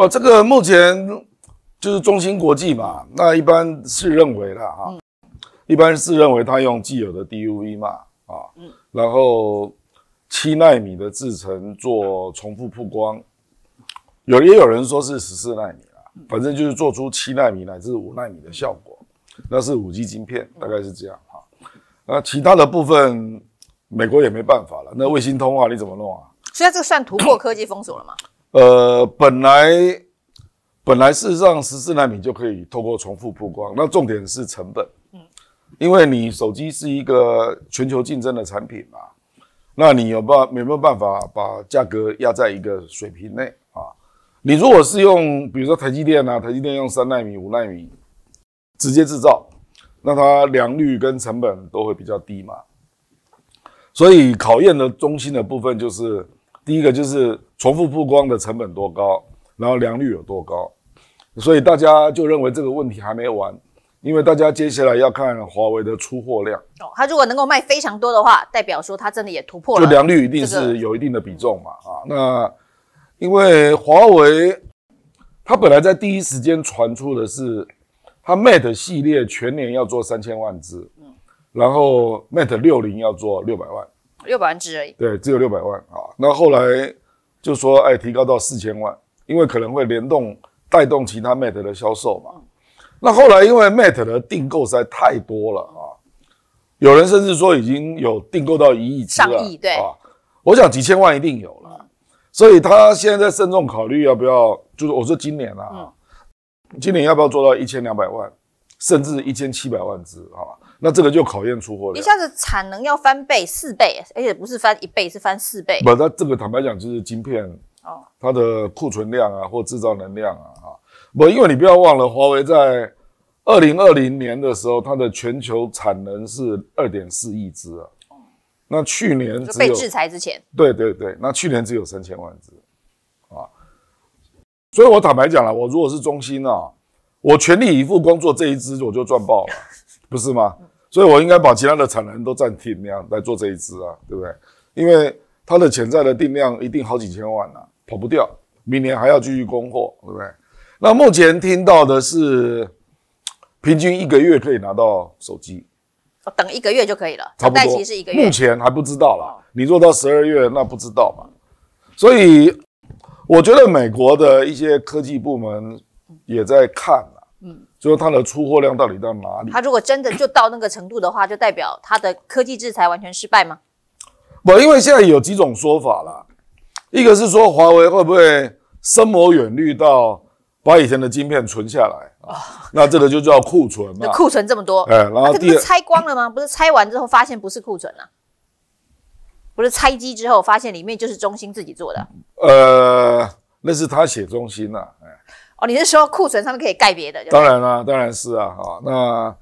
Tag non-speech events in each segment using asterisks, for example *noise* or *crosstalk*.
哦，这个目前就是中芯国际嘛，那一般是认为的啊，一般是认为他用既有的 DUV 嘛，啊，然后七纳米的制程做重复曝光，有也有人说是十四纳米了，反正就是做出七纳米乃至五纳米的效果，那是五 G 晶片，大概是这样哈。那其他的部分，美国也没办法了，那卫星通话你怎么弄啊？所以这个算突破科技封锁了吗？呃，本来本来事实上十四纳米就可以透过重复曝光，那重点是成本。嗯，因为你手机是一个全球竞争的产品嘛，那你有办有没有办法把价格压在一个水平内啊？你如果是用比如说台积电啊，台积电用三纳米、五纳米直接制造，那它良率跟成本都会比较低嘛。所以考验的中心的部分就是第一个就是。重复曝光的成本多高，然后良率有多高，所以大家就认为这个问题还没完，因为大家接下来要看华为的出货量。哦，它如果能够卖非常多的话，代表说它真的也突破了。就良率一定是有一定的比重嘛啊？那因为华为，它本来在第一时间传出的是，它 Mate 系列全年要做三千万只，嗯，然后 Mate 六零要做六百万，六百万只而已，对，只有六百万啊。那后来。就说哎，提高到四千万，因为可能会联动带动其他 Mate 的销售嘛。那后来因为 Mate 的订购实在太多了啊，有人甚至说已经有订购到一亿只了，对啊，我想几千万一定有了。所以他现在在慎重考虑要不要，就是我说今年啊，今年要不要做到一千两百万，甚至一千七百万只啊？那这个就考验出货量，一下子产能要翻倍、四倍，而且不是翻一倍，是翻四倍。不，它这个坦白讲就是晶片哦，它的库存量啊，或制造能量啊，哈，不，因为你不要忘了，华为在二零二零年的时候，它的全球产能是二点四亿只啊。那去年就被制裁之前，对对对，那去年只有三千万只，啊。所以我坦白讲了，我如果是中心啊，我全力以赴光做这一支，我就赚爆了，不是吗？所以，我应该把其他的产能都暂停，那样来做这一支啊，对不对？因为它的潜在的定量一定好几千万了，跑不掉。明年还要继续供货，对不对？那目前听到的是，平均一个月可以拿到手机，等一个月就可以了，差不多。目前还不知道啦，你做到十二月，那不知道嘛？所以，我觉得美国的一些科技部门也在看。就是它的出货量到底到哪里？它如果真的就到那个程度的话，就代表它的科技制裁完全失败吗？不，因为现在有几种说法啦。一个是说华为会不会深谋远虑到把以前的晶片存下来啊？那这个就叫库存嘛。那库存这么多，哎，然后第二，拆光了吗？不是拆完之后发现不是库存了，不是拆机之后发现里面就是中兴自己做的。呃，那是他写中兴了，哎。哦，你是说库存上面可以盖别的？当然啦，当然是啊哦，那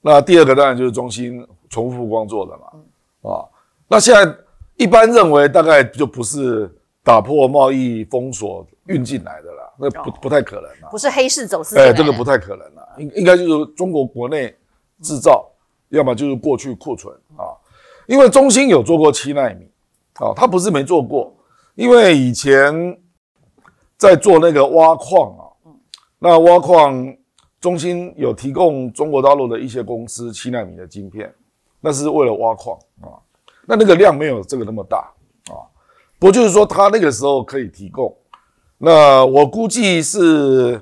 那第二个当然就是中心重复光做的嘛啊。那现在一般认为大概就不是打破贸易封锁运进来的啦，那不不太可能啦。不是黑市走私？哎，这个不太可能啦。应应该就是中国国内制造，要么就是过去库存啊。因为中心有做过七纳米啊，他不是没做过，因为以前在做那个挖矿啊。那挖矿中心有提供中国大陆的一些公司七纳米的晶片，那是为了挖矿啊。那那个量没有这个那么大啊，不就是说他那个时候可以提供？那我估计是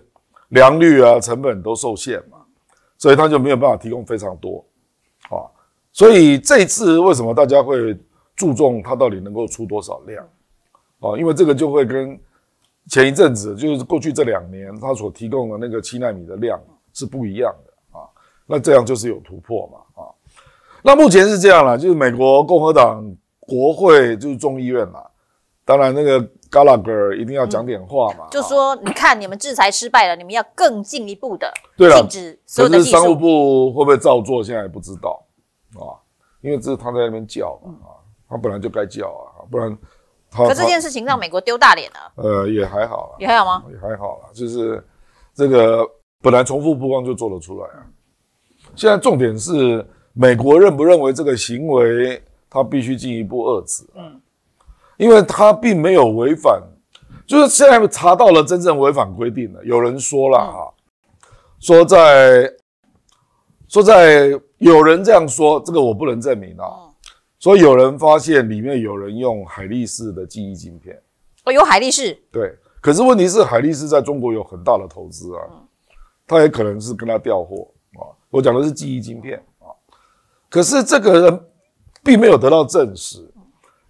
良率啊、成本都受限嘛，所以他就没有办法提供非常多啊。所以这次为什么大家会注重他到底能够出多少量？啊？因为这个就会跟。前一阵子，就是过去这两年，他所提供的那个七纳米的量是不一样的啊，那这样就是有突破嘛啊。那目前是这样了，就是美国共和党国会就是众议院嘛，当然那个 Gallagher 一定要讲点话嘛，就说你看你们制裁失败了，你们要更进一步的禁止所有的技术。商务部会不会照做现在也不知道啊，因为这是他在那边叫嘛啊，他本来就该叫啊，不然。可这件事情让美国丢大脸了。呃，也还好，也还好吗？也还好啦，就是这个本来重复曝光就做得出来啊。现在重点是美国认不认为这个行为，他必须进一步遏制？嗯，因为他并没有违反，就是现在查到了真正违反规定的。有人说了啊，说在说在有人这样说，这个我不能证明啊。所以有人发现里面有人用海力士的记忆晶片，哦，有海力士，对。可是问题是海力士在中国有很大的投资啊，他也可能是跟他调货啊。我讲的是记忆晶片啊，可是这个人并没有得到证实，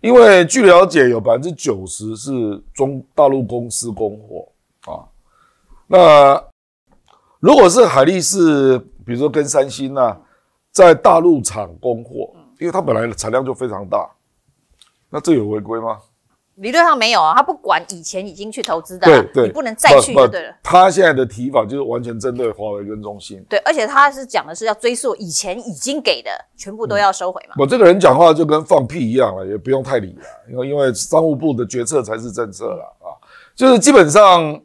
因为据了解有百分之九十是中大陆公司供货啊。那如果是海力士，比如说跟三星呐，在大陆厂供货。因为它本来的产量就非常大，那这有违规吗？理论上没有啊，他不管以前已经去投资的，对对，你不能再去就对了。他现在的提法就是完全针对华为跟中兴。对，而且他是讲的是要追溯以前已经给的，全部都要收回嘛。我这个人讲话就跟放屁一样了，也不用太理了，因为因为商务部的决策才是政策了啊，就是基本上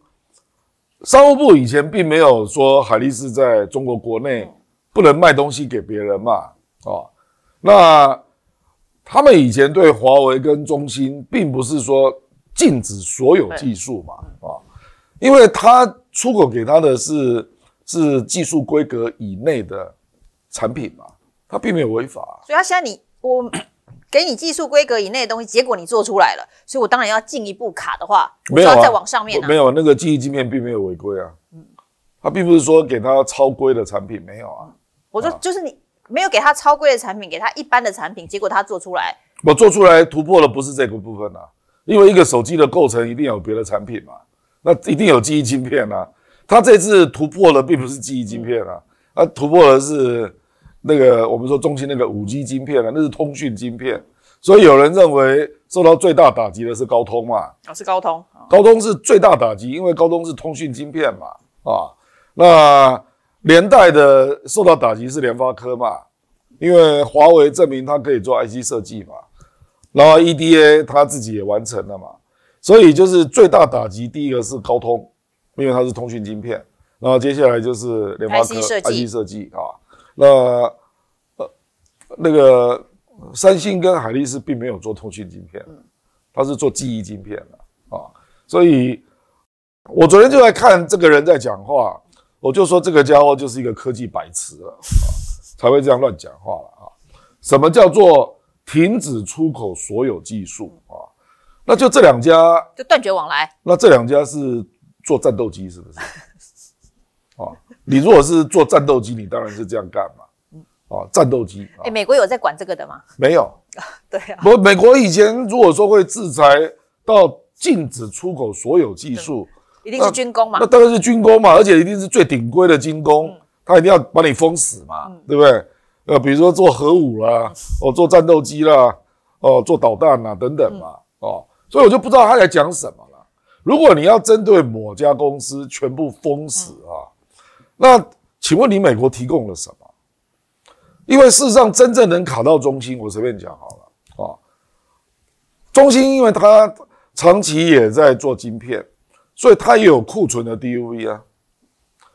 商务部以前并没有说海力士在中国国内不能卖东西给别人嘛，啊。那他们以前对华为跟中兴，并不是说禁止所有技术嘛，啊，因为他出口给他的是是技术规格以内的产品嘛，他并没有违法。所以，他现在你我给你技术规格以内的东西，结果你做出来了，所以我当然要进一步卡的话，没有啊，再往上面，没有，那个记忆镜面并没有违规啊，嗯，他并不是说给他超规的产品，没有啊。我说就是你。没有给他超贵的产品，给他一般的产品，结果他做出来。我做出来突破的不是这个部分啊，因为一个手机的构成一定有别的产品嘛，那一定有记忆芯片啊。他这次突破的并不是记忆芯片啊，啊，突破的是那个我们说中心那个五 G 芯片啊，那是通讯芯片。所以有人认为受到最大打击的是高通嘛？啊，是高通。高通是最大打击，因为高通是通讯芯片嘛。啊，那。连带的受到打击是联发科嘛，因为华为证明它可以做 IC 设计嘛，然后 EDA 它自己也完成了嘛，所以就是最大打击，第一个是高通，因为它是通讯晶片，然后接下来就是联发科 IC 设计啊，那呃那个三星跟海力士并没有做通讯晶片，它是做记忆晶片的啊，所以我昨天就在看这个人在讲话。我就说这个家伙就是一个科技白痴了，才会这样乱讲话了啊！什么叫做停止出口所有技术啊？那就这两家 *laughs* 就断绝往来。那这两家是做战斗机是不是？啊，你如果是做战斗机，你当然是这样干嘛。嗯，啊，战斗机。哎，美国有在管这个的吗？没有。*laughs* 对啊，不，美国以前如果说会制裁到禁止出口所有技术。一定是军工嘛？那当然是军工嘛，而且一定是最顶规的军工，他一定要把你封死嘛，对不对？呃，比如说做核武啦，哦，做战斗机啦，哦，做导弹啦等等嘛，哦，所以我就不知道他在讲什么了。如果你要针对某家公司全部封死啊，那请问你美国提供了什么？因为事实上真正能卡到中心，我随便讲好了啊，中心因为它长期也在做晶片。所以它也有库存的 DUV 啊，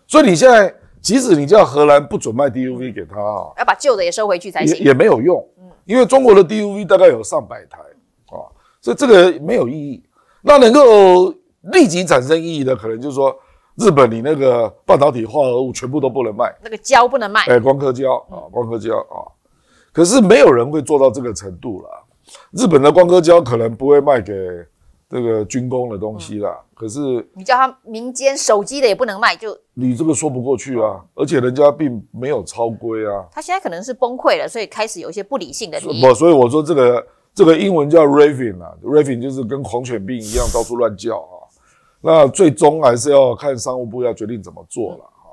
所以你现在即使你叫荷兰不准卖 DUV 给他啊，要把旧的也收回去才行，也也没有用，嗯，因为中国的 DUV 大概有上百台啊，所以这个没有意义。那能够立即产生意义的，可能就是说日本你那个半导体化合物全部都不能卖，那个胶不能卖，哎，光刻胶啊，光刻胶啊，可是没有人会做到这个程度了，日本的光刻胶可能不会卖给。这个军工的东西啦，可是你叫他民间手机的也不能卖，就你这个说不过去啊！而且人家并没有超规啊，他现在可能是崩溃了，所以开始有一些不理性的。不，所以我说这个这个英文叫 raving r a v i n g 就是跟狂犬病一样到处乱叫啊。那最终还是要看商务部要决定怎么做了啊。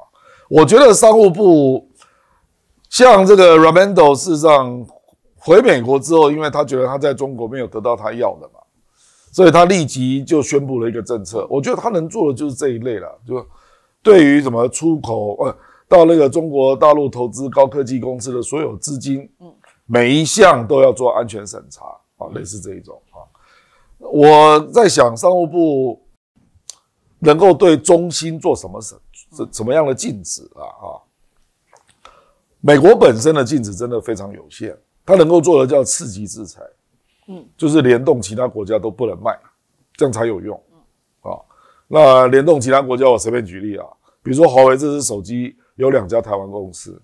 我觉得商务部像这个 r a m e n d o 事实上回美国之后，因为他觉得他在中国没有得到他要的嘛。所以他立即就宣布了一个政策，我觉得他能做的就是这一类了，就对于什么出口呃到那个中国大陆投资高科技公司的所有资金，嗯，每一项都要做安全审查啊，类似这一种啊。我在想商务部能够对中心做什么审，怎什么样的禁止啊？啊，美国本身的禁止真的非常有限，他能够做的叫刺激制裁。就是联动其他国家都不能卖，这样才有用。啊，那联动其他国家，我随便举例啊，比如说华为这支手机有两家台湾公司，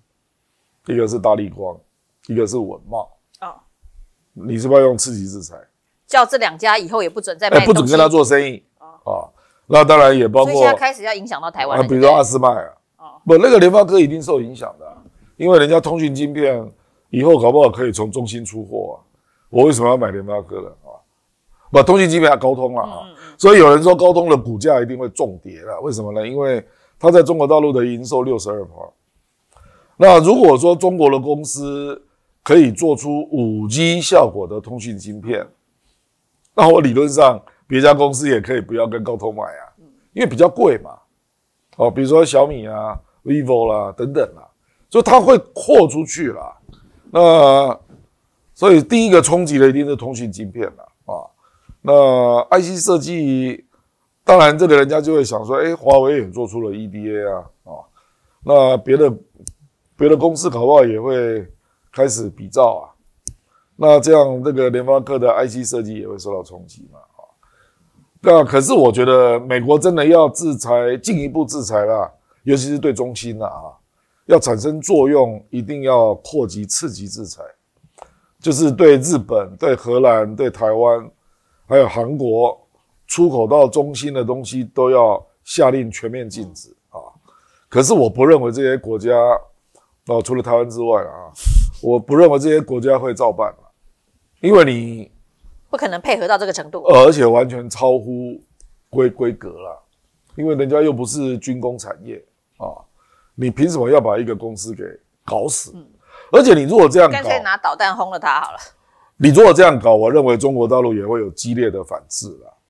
一个是大力光，一个是文茂。啊，你是不是要用刺激制裁，叫这两家以后也不准再买，不准跟他做生意。啊那当然也包括，所以现在开始要影响到台湾，啊，比如阿斯麦啊，不，那个联发科一定受影响的，因为人家通讯晶片以后搞不好可以从中心出货啊。我为什么要买联发科的啊，不，通讯基本要高通了啊。所以有人说高通的股价一定会重跌了，为什么呢？因为它在中国大陆的营收六十二块。那如果说中国的公司可以做出五 G 效果的通讯芯片，那我理论上别家公司也可以不要跟高通买啊，因为比较贵嘛。哦，比如说小米啊、vivo 啦等等啦，所以它会扩出去啦。那所以第一个冲击的一定是通讯晶片了啊，那 IC 设计，当然这个人家就会想说，哎，华为也做出了 EDA 啊啊，那别的别的公司搞不好也会开始比照啊，那这样这个联发科的 IC 设计也会受到冲击嘛啊，那可是我觉得美国真的要制裁，进一步制裁了，尤其是对中芯啦，啊，要产生作用，一定要扩及次级制裁。就是对日本、对荷兰、对台湾，还有韩国出口到中心的东西，都要下令全面禁止啊！可是我不认为这些国家，哦，除了台湾之外啊，我不认为这些国家会照办因为你不可能配合到这个程度，而且完全超乎规规格了，因为人家又不是军工产业啊，你凭什么要把一个公司给搞死？而且你如果这样搞，干脆拿导弹轰了他好了。你如果这样搞，我认为中国大陆也会有激烈的反制了。